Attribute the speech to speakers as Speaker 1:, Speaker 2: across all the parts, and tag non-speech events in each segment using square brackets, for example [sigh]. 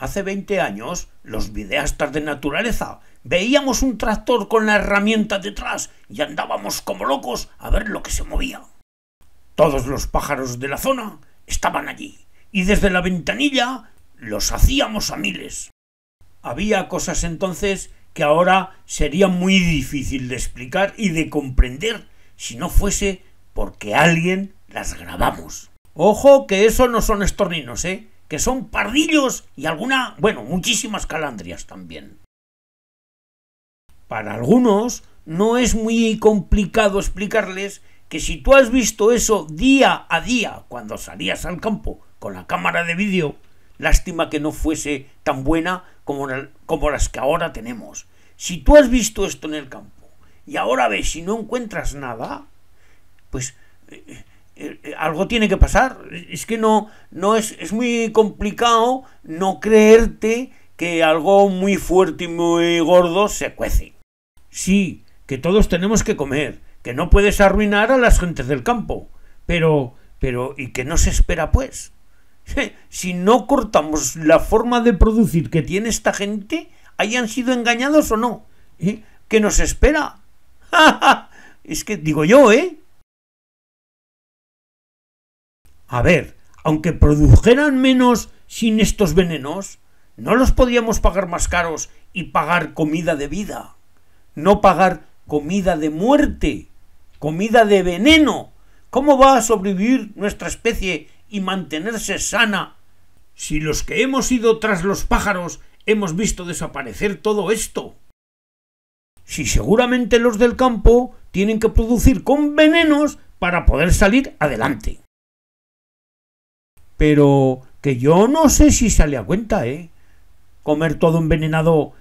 Speaker 1: Hace 20 años, los videastas de naturaleza veíamos un tractor con la herramienta detrás y andábamos como locos a ver lo que se movía. Todos los pájaros de la zona estaban allí y desde la ventanilla los hacíamos a miles. Había cosas entonces que ahora sería muy difícil de explicar y de comprender si no fuese porque alguien las grabamos. Ojo que eso no son estorninos, ¿eh? que son pardillos y alguna, bueno, muchísimas calandrias también. Para algunos no es muy complicado explicarles que si tú has visto eso día a día cuando salías al campo con la cámara de vídeo, lástima que no fuese tan buena como, como las que ahora tenemos. Si tú has visto esto en el campo y ahora ves y no encuentras nada, pues eh, eh, eh, algo tiene que pasar. Es que no, no es, es muy complicado no creerte que algo muy fuerte y muy gordo se cuece. Sí, que todos tenemos que comer, que no puedes arruinar a las gentes del campo, pero, pero, ¿y qué nos espera pues? [laughs] Si no cortamos la forma de producir que tiene esta gente, hayan sido engañados o no, ¿eh? ¿qué nos espera? [laughs] es que digo yo, ¿eh? A ver, aunque produjeran menos sin estos venenos, ¿no los podíamos pagar más caros y pagar comida de vida? No pagar comida de muerte, comida de veneno. ¿Cómo va a sobrevivir nuestra especie y mantenerse sana si los que hemos ido tras los pájaros hemos visto desaparecer todo esto? Si seguramente los del campo tienen que producir con venenos para poder salir adelante pero que yo no sé si sale a cuenta, ¿eh? Comer todo envenenado.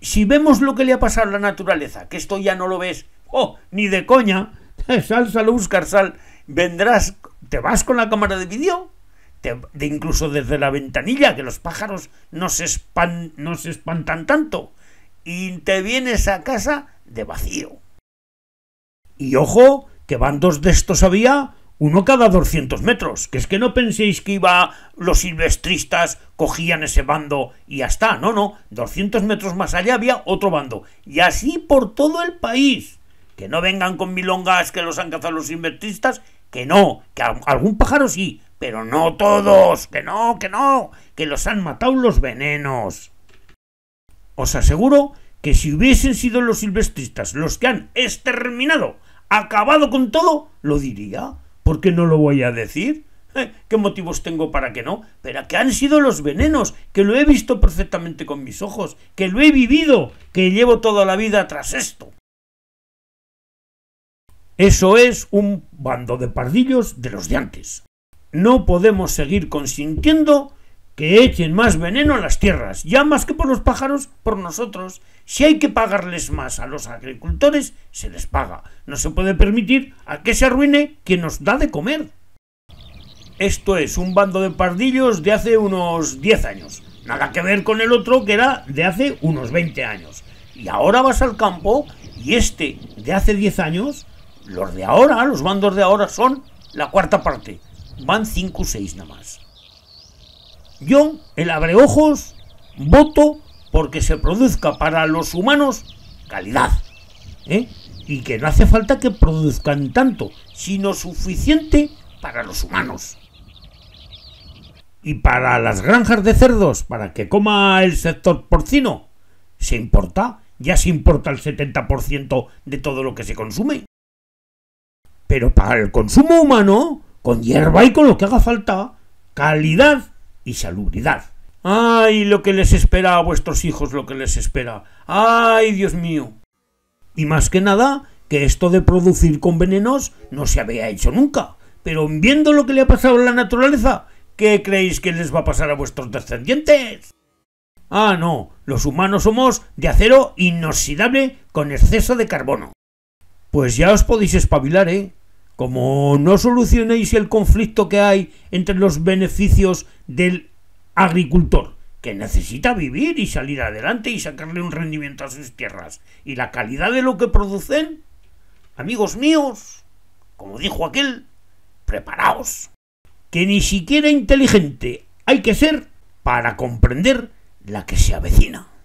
Speaker 1: Si vemos lo que le ha pasado a la naturaleza, que esto ya no lo ves, oh, ni de coña, [laughs] sal, sal, buscar sal, vendrás, te vas con la cámara de vídeo, de incluso desde la ventanilla, que los pájaros no se, no se espantan tanto, y te vienes a casa de vacío. Y ojo, que bandos de estos había uno cada 200 metros, que es que no penséis que iba los silvestristas, cogían ese bando y ya está, no, no, 200 metros más allá había otro bando, y así por todo el país, que no vengan con milongas que los han cazado los silvestristas, que no, que algún pájaro sí, pero no todos, que no, que no, que los han matado los venenos. Os aseguro que si hubiesen sido los silvestristas los que han exterminado, acabado con todo, lo diría ¿Por qué no lo voy a decir? ¿Eh? ¿Qué motivos tengo para que no? Pero que han sido los venenos, que lo he visto perfectamente con mis ojos, que lo he vivido, que llevo toda la vida tras esto. Eso es un bando de pardillos de los de antes. No podemos seguir consintiendo que echen más veneno a las tierras, ya más que por los pájaros, por nosotros. Si hay que pagarles más a los agricultores, se les paga. No se puede permitir a que se arruine quien nos da de comer. Esto es un bando de pardillos de hace unos 10 años. Nada que ver con el otro que era de hace unos 20 años. Y ahora vas al campo y este de hace 10 años, los de ahora, los bandos de ahora son la cuarta parte. Van 5 o 6 nada más. Yo, el abreojos, voto porque se produzca para los humanos calidad. ¿eh? Y que no hace falta que produzcan tanto, sino suficiente para los humanos. Y para las granjas de cerdos, para que coma el sector porcino, se importa, ya se importa el 70% de todo lo que se consume. Pero para el consumo humano, con hierba y con lo que haga falta, calidad y salubridad. ¡Ay, lo que les espera a vuestros hijos, lo que les espera! ¡Ay, Dios mío! Y más que nada, que esto de producir con venenos no se había hecho nunca. Pero viendo lo que le ha pasado a la naturaleza, ¿qué creéis que les va a pasar a vuestros descendientes? Ah, no, los humanos somos de acero inoxidable con exceso de carbono. Pues ya os podéis espabilar, ¿eh? como no solucionéis el conflicto que hay entre los beneficios del agricultor, que necesita vivir y salir adelante y sacarle un rendimiento a sus tierras, y la calidad de lo que producen, amigos míos, como dijo aquel, preparaos, que ni siquiera inteligente hay que ser para comprender la que se avecina.